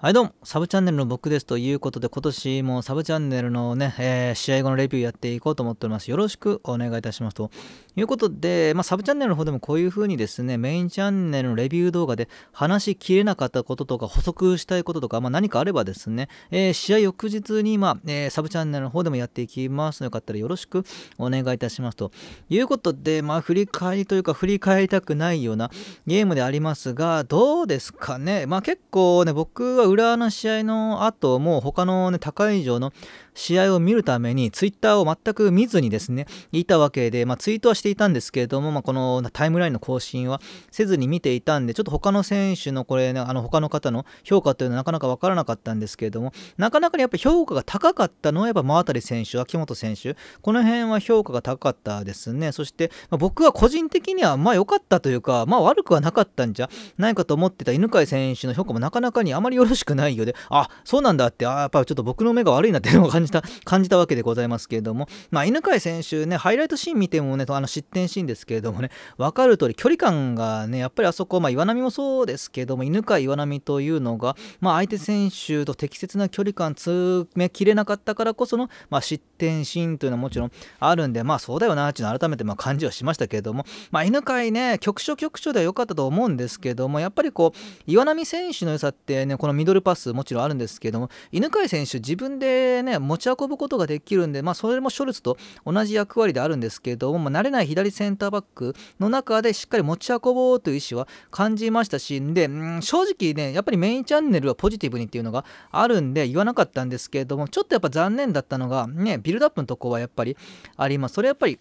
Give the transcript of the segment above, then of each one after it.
はいどうも、サブチャンネルの僕ですということで、今年もサブチャンネルのね、えー、試合後のレビューやっていこうと思っております。よろしくお願いいたします。ということで、まあ、サブチャンネルの方でもこういう風にですね、メインチャンネルのレビュー動画で話しきれなかったこととか、補足したいこととか、まあ、何かあればですね、えー、試合翌日に、まあ、えー、サブチャンネルの方でもやっていきますので、よかったらよろしくお願いいたします。ということで、まあ、振り返りというか、振り返りたくないようなゲームでありますが、どうですかね。まあ、結構ね、僕は裏の試合の後も他の、ね、高い以上の試合を見るためにツイッターを全く見ずにですねいたわけで、まあ、ツイートはしていたんですけれども、まあ、このタイムラインの更新はせずに見ていたんでちょっと他の選手のこれ、ね、あの他の方の評価というのはなかなか分からなかったんですけれどもなかなかやっぱ評価が高かったのはやっぱ真渡選手秋元選手この辺は評価が高かったですねそして、まあ、僕は個人的にはまあ良かったというかまあ悪くはなかったんじゃないかと思ってた犬飼選手の評価もなかなかにあまりよろししくないよで、あ、そうなんだって、あやっぱちょっと僕の目が悪いなっていうのを感じた、感じたわけでございますけれども、まあ、犬飼選手ね、ハイライトシーン見てもね、あの失点シーンですけれどもね、分かる通り、距離感がね、やっぱりあそこ、まあ、岩波もそうですけども、犬飼岩波というのが、まあ、相手選手と適切な距離感、詰めきれなかったからこその、まあ、失転身というのはもちろんあるんで、まあそうだよな、っていうの改めてま感じはしましたけれども、まあ、犬飼ね、局所局所では良かったと思うんですけども、やっぱりこう、岩波選手の良さってね、このミドルパスもちろんあるんですけども、犬飼選手自分でね、持ち運ぶことができるんで、まあそれもショルツと同じ役割であるんですけども、まあ、慣れない左センターバックの中でしっかり持ち運ぼうという意思は感じましたし、で、正直ね、やっぱりメインチャンネルはポジティブにっていうのがあるんで言わなかったんですけれども、ちょっとやっぱ残念だったのが、ね、ビルドアップのとこはやっぱりあります。それやっぱり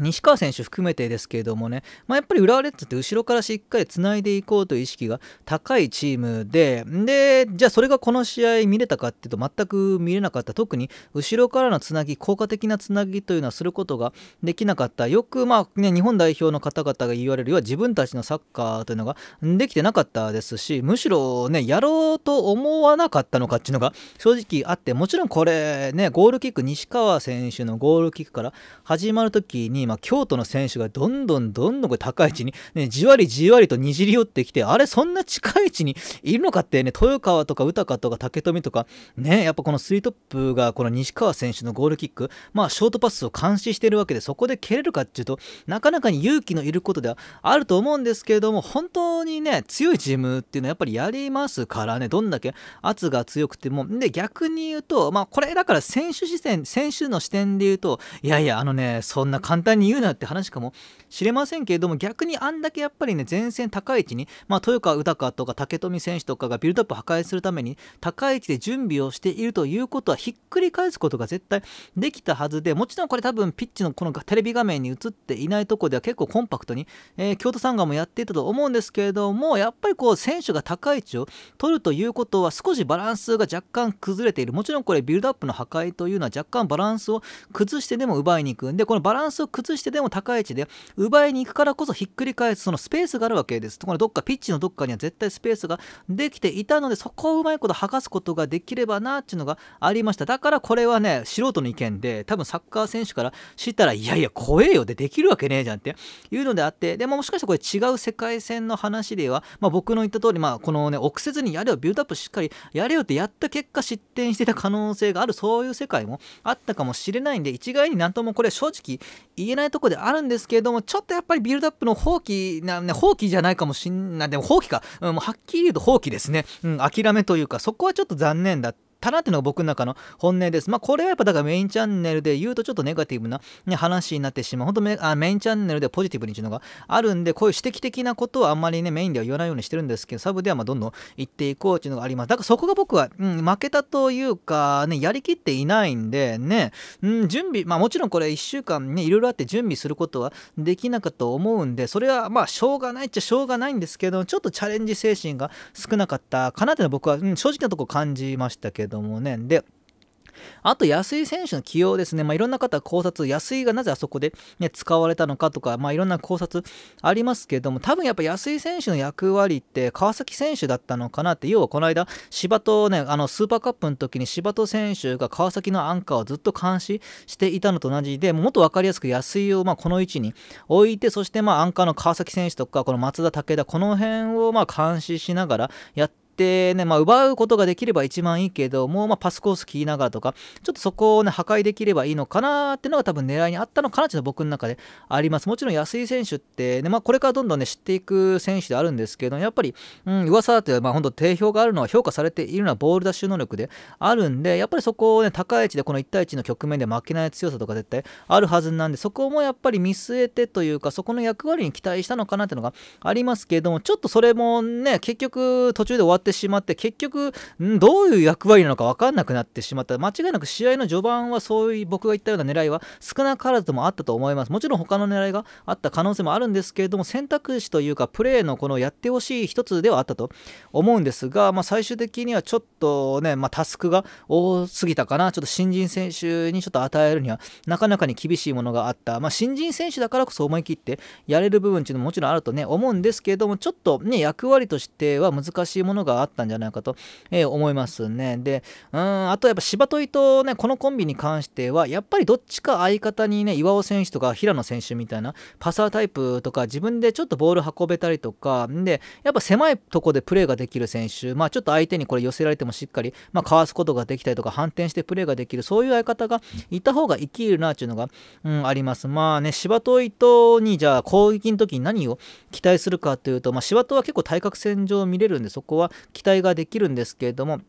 西川選手含めてですけれどもね、まあ、やっぱり浦和レッズって後ろからしっかりつないでいこうという意識が高いチームで、で、じゃあそれがこの試合見れたかっていうと全く見れなかった。特に後ろからのつなぎ、効果的なつなぎというのはすることができなかった。よくまあね、日本代表の方々が言われるよりは自分たちのサッカーというのができてなかったですし、むしろね、やろうと思わなかったのかっていうのが正直あって、もちろんこれね、ゴールキック、西川選手のゴールキックから始まるときにに今京都の選手がどんどんどんどんこれ高い位置に、ね、じわりじわりとにじり寄ってきてあれそんな近い位置にいるのかってね豊川とか宇高とか竹富とかねやっぱこのスリートップがこの西川選手のゴールキックまあショートパスを監視してるわけでそこで蹴れるかっていうとなかなかに勇気のいることではあると思うんですけれども本当にね強いチームっていうのはやっぱりやりますからねどんだけ圧が強くてもで逆に言うとまあこれだから選手視線選手の視点で言うといやいやあのねそんな簡単単に言うなって話かもしれませんけれども逆にあんだけやっぱりね前線高い位置に、まあ、豊川豊とか武富選手とかがビルドアップ破壊するために高い位置で準備をしているということはひっくり返すことが絶対できたはずでもちろんこれ多分ピッチのこのテレビ画面に映っていないとこでは結構コンパクトに、えー、京都サンガもやっていたと思うんですけれどもやっぱりこう選手が高い位置を取るということは少しバランスが若干崩れているもちろんこれビルドアップの破壊というのは若干バランスを崩してでも奪いに行くんでこのバランスを崩崩してでも高い位置で奪いに行くからこそひっくり返すそのスペースがあるわけです。ところどっかピッチのどっかには絶対スペースができていたのでそこをうまいこと剥がすことができればなっていうのがありました。だからこれはね素人の意見で多分サッカー選手からしたらいやいや怖えよでできるわけねえじゃんっていうのであってでももしかしたらこれ違う世界線の話では、まあ、僕の言った通りまあこのね臆せずにやれよビュードアップしっかりやれよってやった結果失点してた可能性があるそういう世界もあったかもしれないんで一概になんともこれ正直言えないとこであるんですけれども、ちょっとやっぱりビルドアップの放棄な、ね、放棄じゃないかもしんない。でも放棄か。うん、もうはっきり言うと放棄ですね。うん、諦めというか、そこはちょっと残念だった。ったなっていうのが僕の中の本音です。まあ、これはやっぱだからメインチャンネルで言うとちょっとネガティブな、ね、話になってしまう。本当メあメインチャンネルでポジティブにっていうのがあるんで、こういう指摘的なことはあんまりね、メインでは言わないようにしてるんですけど、サブではまどんどん言っていこうっていうのがあります。だからそこが僕は、うん、負けたというか、ね、やりきっていないんで、ね、うん、準備、まあもちろんこれ1週間ね、いろいろあって準備することはできなかったと思うんで、それはまあしょうがないっちゃしょうがないんですけど、ちょっとチャレンジ精神が少なかったかなっていうのは僕は、うん、正直なとこ感じましたけど、どもね。で、あと安井選手の起用ですね、まあ、いろんな方考察、安井がなぜあそこで、ね、使われたのかとか、まあ、いろんな考察ありますけども、多分やっぱ安井選手の役割って川崎選手だったのかなって、要はこの間、芝とね、あのスーパーカップの時に芝と選手が川崎のアンカーをずっと監視していたのと同じで、もっと分かりやすく安井をまこの位置に置いて、そしてまあアンカーの川崎選手とか、この松田武田、この辺をま監視しながらやってってね、まあ、奪うことができれば一番いいけども、まあ、パスコース聞きながらとか、ちょっとそこをね、破壊できればいいのかなっていうのが多分狙いにあったのかなっていうのは僕の中であります。もちろん安井選手ってね、まあ、これからどんどんね、知っていく選手であるんですけど、やっぱり、うん、噂だって、まあ、本当定評があるのは評価されているのはボール奪取能力であるんで、やっぱりそこをね、高い位置でこの1対1の局面で負けない強さとか絶対あるはずなんで、そこもやっぱり見据えてというか、そこの役割に期待したのかなっていうのがありますけども、ちょっとそれもね、結局途中で終わっってしまって結局どういう役割なのか分かんなくなってしまった間違いなく試合の序盤はそういう僕が言ったような狙いは少なからずともあったと思いますもちろん他の狙いがあった可能性もあるんですけれども選択肢というかプレーのこのやってほしい一つではあったと思うんですが、まあ、最終的にはちょっとね、まあ、タスクが多すぎたかなちょっと新人選手にちょっと与えるにはなかなかに厳しいものがあった、まあ、新人選手だからこそ思い切ってやれる部分っていうのももちろんあるとね思うんですけれどもちょっとね役割としては難しいものががあったんじゃないかと、えー、思いますね。で、うん、あとやっぱ芝戸井とね、このコンビに関しては、やっぱりどっちか相方にね、岩尾選手とか平野選手みたいなパサータイプとか、自分でちょっとボール運べたりとか、で、やっぱ狭いとこでプレーができる選手、まあちょっと相手にこれ寄せられてもしっかり、まあ、かわすことができたりとか、反転してプレーができる、そういう相方がいた方が生きるなっていうのが、うん、あります。まあね、芝戸井とに、じゃあ攻撃の時に何を期待するかというと、まあ、柴戸は結構対角線上見れるんで、そこは期待ができるんですけれども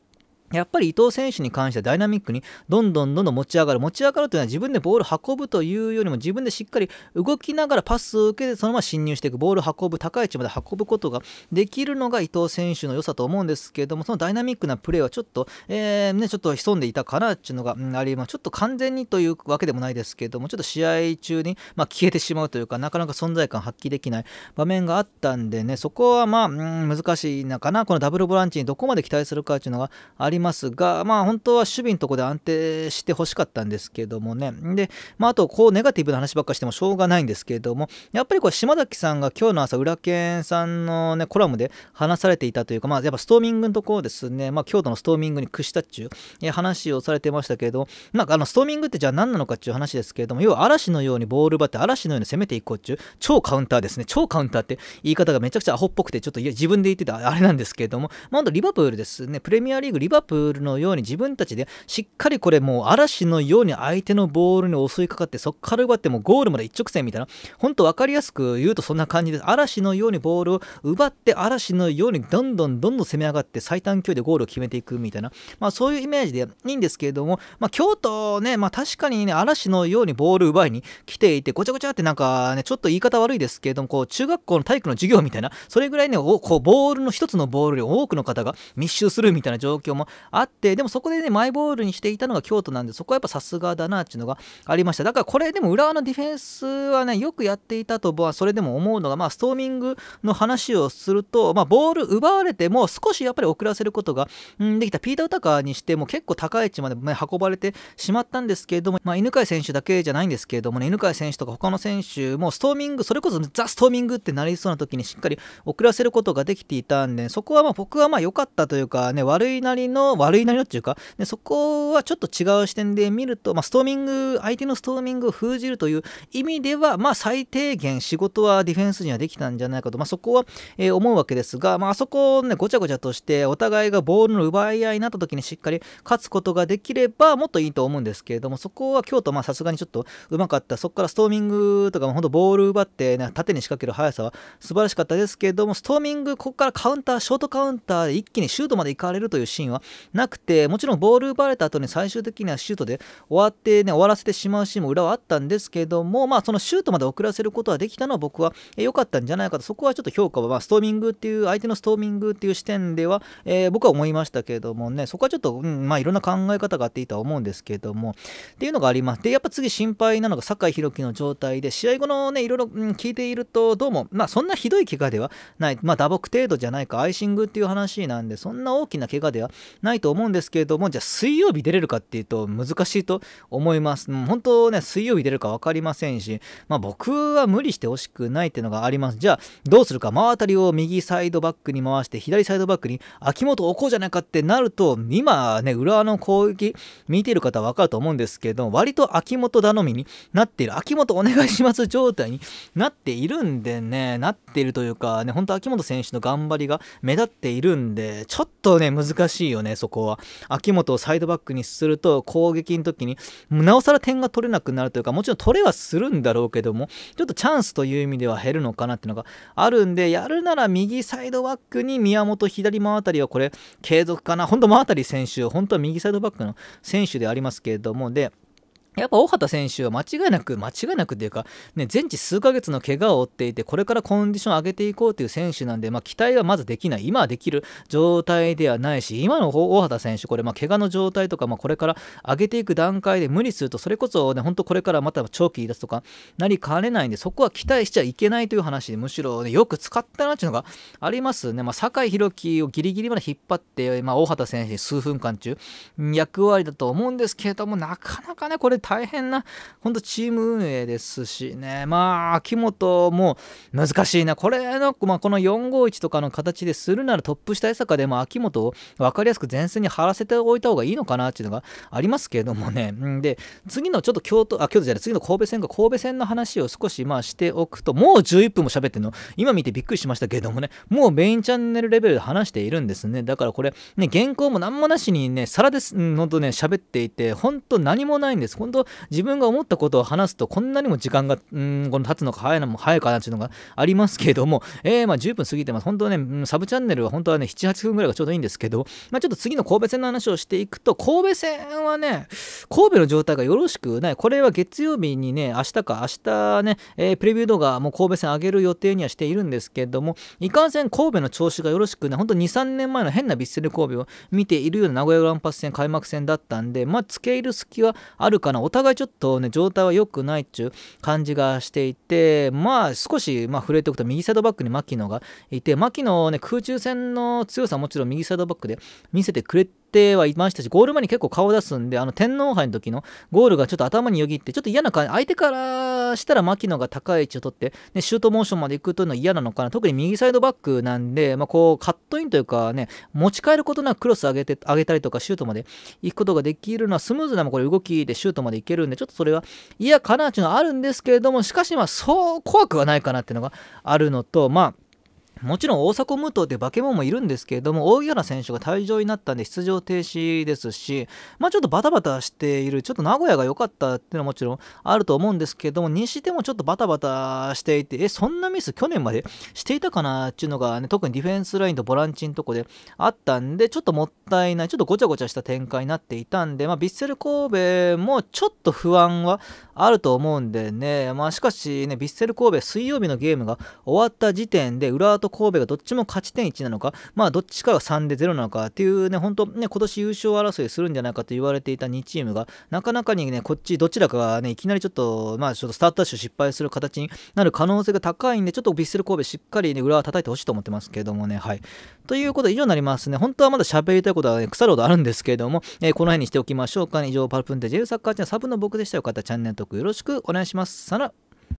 やっぱり伊藤選手に関してはダイナミックにどんどんどんどん持ち上がる持ち上がるというのは自分でボール運ぶというよりも自分でしっかり動きながらパスを受けてそのまま侵入していくボール運ぶ高い位置まで運ぶことができるのが伊藤選手の良さと思うんですけれどもそのダイナミックなプレーはちょっと、えー、ね、ちょっと潜んでいたかなっていうのが、うん、あり、まあ、ちょっと完全にというわけでもないですけれどもちょっと試合中に、まあ、消えてしまうというかなかなか存在感発揮できない場面があったんでねそこはまあ、うん、難しいのかなこのダブルボランチにどこまで期待するかっていうのがありますますが、まあ、本当は守備のところで安定してほしかったんですけどもね、でまあ、あと、こうネガティブな話ばっかしてもしょうがないんですけども、やっぱりこれ島崎さんが今日の朝、裏剣さんの、ね、コラムで話されていたというか、まあ、やっぱストーミングのところですね、まあ、京都のストーミングに屈したっちゅう話をされてましたけど、まあ、あのストーミングってじゃあ何なのかっていう話ですけども、要は嵐のようにボール奪って、嵐のように攻めていこうっちゅう、超カウンターですね、超カウンターって言い方がめちゃくちゃアホっぽくて、ちょっと自分で言ってたあれなんですけども、まあ、リバプールですね、プレミアリーグ、リバプールのように自分たちでしっかりこれもう嵐のように相手のボールに襲いかかってそこから奪ってもゴールまで一直線みたいな本当分かりやすく言うとそんな感じです嵐のようにボールを奪って嵐のようにどんどんどんどん攻め上がって最短距離でゴールを決めていくみたいな、まあ、そういうイメージでいいんですけれども、まあ、京都ね、まあ、確かにね嵐のようにボール奪いに来ていてごちゃごちゃってなんかねちょっと言い方悪いですけれどもこう中学校の体育の授業みたいなそれぐらいねこうボールの一つのボールに多くの方が密集するみたいな状況もあってでもそこでねマイボールにしていたのが京都なんでそこはやっぱさすがだなっていうのがありましただからこれでも浦和のディフェンスはねよくやっていたとそれでも思うのがまあストーミングの話をするとまあボール奪われても少しやっぱり遅らせることができたピーター・ウタカーにしても結構高い位置まで、ね、運ばれてしまったんですけれども、まあ、犬飼選手だけじゃないんですけれどもね犬飼選手とか他の選手もストーミングそれこそザ・ストーミングってなりそうな時にしっかり遅らせることができていたんでそこはまあ僕はまあ良かったというかね悪いなりのの悪いなりのっていうかでそこはちょっと違う視点で見ると、まあ、ストーミング相手のストーミングを封じるという意味では、まあ、最低限仕事はディフェンスにはできたんじゃないかと、まあ、そこは、えー、思うわけですが、まあ、そこをねごちゃごちゃとしてお互いがボールの奪い合いになった時にしっかり勝つことができればもっといいと思うんですけれどもそこは京都まさすがにちょっとうまかったそこからストーミングとかも本当ボール奪って、ね、縦に仕掛ける速さは素晴らしかったですけれどもストーミングここからカウンターショートカウンターで一気にシュートまで行かれるというシーンはなくて、もちろんボール奪われた後に最終的にはシュートで終わってね、終わらせてしまうシーンも裏はあったんですけども、まあそのシュートまで遅らせることはできたのは僕は良かったんじゃないかと、そこはちょっと評価は、まあ、ストーミングっていう、相手のストーミングっていう視点では、えー、僕は思いましたけどもね、そこはちょっと、うん、まあいろんな考え方があっていいとは思うんですけども、っていうのがあります。で、やっぱ次心配なのが酒井宏樹の状態で、試合後のね、いろいろ、聞いていると、どうも、まあそんなひどい怪我ではない、まあ打撲程度じゃないか、アイシングっていう話なんで、そんな大きな怪我ではないと思うんですけれども、じゃあ水曜日出れるかっていうと難しいと思います。本当ね、水曜日出るか分かりませんし、まあ僕は無理してほしくないっていうのがあります。じゃあどうするか、真当たりを右サイドバックに回して、左サイドバックに秋元置こうじゃないかってなると、今ね、浦和の攻撃見てる方は分かると思うんですけれども、割と秋元頼みになっている、秋元お願いします状態になっているんでね、なっているというかね、本当秋元選手の頑張りが目立っているんで、ちょっとね、難しいよね。そこは。秋元をサイドバックにすると、攻撃の時に、なおさら点が取れなくなるというか、もちろん取れはするんだろうけども、ちょっとチャンスという意味では減るのかなっていうのがあるんで、やるなら右サイドバックに宮本、左回辺りはこれ、継続かな。本当真辺り選手、本当は右サイドバックの選手でありますけれども、で、やっぱ大畑選手は間違いなく、間違いなくというか、ね、全治数ヶ月の怪我を負っていて、これからコンディションを上げていこうという選手なんで、まあ、期待はまずできない、今はできる状態ではないし、今の大畑選手、これ、まあ、怪我の状態とか、まあ、これから上げていく段階で無理すると、それこそ、ね、本当、これからまた長期出すとかなりかねないんで、そこは期待しちゃいけないという話で、むしろ、ね、よく使ったなっていうのがありますね、まあ、酒井宏樹をギリギリまで引っ張って、まあ、大畑選手、数分間中、役割だと思うんですけれども、なかなかね、これ、大変な、本当チーム運営ですしね、まあ、秋元も難しいな、これの、まあ、この451とかの形でするならトップ下江坂でも秋元を分かりやすく前線に張らせておいた方がいいのかなっていうのがありますけれどもね、で、次のちょっと京都、あ、京都じゃない、次の神戸戦か、神戸戦の話を少しまあしておくと、もう11分も喋ってるの、今見てびっくりしましたけれどもね、もうメインチャンネルレベルで話しているんですね。だからこれ、ね、原稿も何もなしにね、皿です、のとね、喋っていて、ほんと何もないんです。当自分が思ったことを話すとこんなにも時間がうんこの経つのか早いのも早いかなっていうのがありますけれども、えー、まあ10分過ぎてます。本当はね、サブチャンネルは本当はね、7、8分ぐらいがちょうどいいんですけど、まあ、ちょっと次の神戸戦の話をしていくと、神戸戦はね、神戸の状態がよろしくない。これは月曜日にね、明日か、明日ね、えー、プレビュー動画も神戸戦上げる予定にはしているんですけれども、いかんせん神戸の調子がよろしくない。本当2、3年前の変なヴィッセル神戸を見ているような名古屋グランパス戦開幕戦だったんで、まあ、付け入る隙はあるかな。お互いちょっとね、状態は良くないっちゅう感じがしていて、まあ少し、まあ、触れておくと右サイドバックに牧野がいて、牧野ね、空中戦の強さもちろん右サイドバックで見せてくれて、ってはいましたし、ゴール前に結構顔出すんで、あの天皇杯の時のゴールがちょっと頭によぎって、ちょっと嫌な感じ、相手からしたら牧野が高い位置を取って、ね、シュートモーションまで行くというのは嫌なのかな、特に右サイドバックなんで、まあ、こうカットインというかね、持ち帰ることなくクロス上げて上げたりとか、シュートまで行くことができるのは、スムーズなこれ動きでシュートまでいけるんで、ちょっとそれは嫌かなっいうのはあるんですけれども、しかし、まあ、そう怖くはないかなっていうのがあるのと、まあ、もちろん大迫武藤って化け物もいるんですけれども、大木原選手が退場になったんで出場停止ですし、まあ、ちょっとバタバタしている、ちょっと名古屋が良かったっていうのはもちろんあると思うんですけども、にしてもちょっとバタバタしていて、え、そんなミス去年までしていたかなっていうのがね、特にディフェンスラインとボランチのとこであったんで、ちょっともったいない、ちょっとごちゃごちゃした展開になっていたんで、まあ、ヴィッセル神戸もちょっと不安はあると思うんでね、まあ、しかしね、ヴィッセル神戸水曜日のゲームが終わった時点で、浦和と神戸がどっちも勝ち点1なのか、まあ、どっちかが3で0なのかっていうね、本当ね、今年優勝争いするんじゃないかと言われていた2チームが、なかなかにね、こっちどちらかがね、いきなりちょっと、まあ、ちょっとスタートダッシュ失敗する形になる可能性が高いんで、ちょっとビッセル神戸しっかりね、裏は叩いてほしいと思ってますけどもね、はい。ということで、以上になりますね。本当はまだ喋りたいことは、ね、腐るほどあるんですけれども、えー、この辺にしておきましょうか、ね。以上、パルプンテジェルサッカーチのサブの僕でした。よかったらチャンネル登録よろしくお願いします。さよなら。